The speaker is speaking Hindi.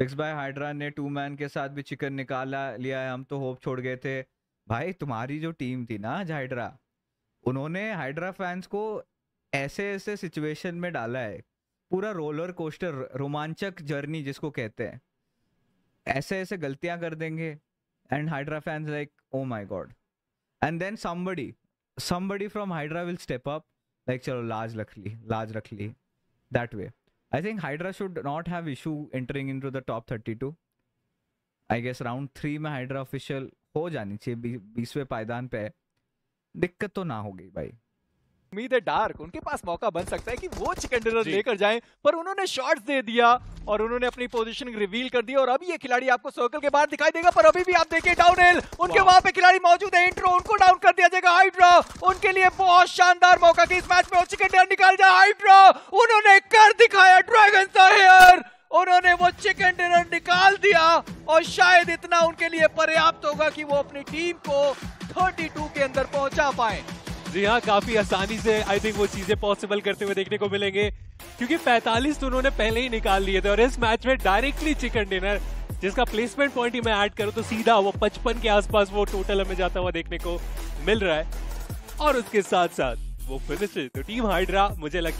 फिक्स बाय हाइड्रा ने टू मैन के साथ भी चिकन निकाला लिया है हम तो होप छोड़ गए थे भाई तुम्हारी जो टीम थी ना हाइड्रा उन्होंने हाइड्रा फैंस को ऐसे ऐसे सिचुएशन में डाला है पूरा रोलर कोस्टर रोमांचक जर्नी जिसको कहते हैं ऐसे ऐसे गलतियां कर देंगे and Hydra fans like oh my god and then somebody somebody from Hydra will step up like चलो लाज रख ली लाज रख ली that way I think Hydra should not have issue entering into the top 32. I guess round three में Hydra official हो जानी चाहिए बीसवें पायदान पे दिक्कत तो ना होगी भाई उम्मीद है डार्क उनके पास मौका बन सकता है कि वो चिकन डिनर लेकर जाएं पर उन्होंने शॉट्स दे दिया और उन्होंने अपनी पोजीशन रिवील कर दी और अब ये खिलाड़ी आपको सर्कल के बाहर दिखाई देगा पर अभी भी आप देखिए डाउन उनके वहां पे खिलाड़ी मौजूद है इंट्रो उनको हाइड्रा उनके लिए बहुत शानदार मौका कि इस मैच में उच्च डर निकाल जाए हाइड्रा उन्होंने कर दिखाया ड्रैगन हेयर उन्होंने वो चिकन डिनर निकाल दिया और शायद इतना उनके लिए पर्याप्त होगा कि वो अपनी टीम को 32 के अंदर पहुंचा पाए जी हाँ काफी आसानी से आई थिंक वो चीजें पॉसिबल करते हुए देखने को मिलेंगे क्योंकि 45 तो उन्होंने पहले ही निकाल लिए थे और इस मैच में डायरेक्टली चिकन डिनर जिसका प्लेसमेंट पॉइंट ही मैं ऐड करूँ तो सीधा वो पचपन के आसपास वो टोटल हमें जाता हुआ देखने को मिल रहा है और उसके साथ साथ वो फिनिश तो टीम हाइड्रा मुझे लगता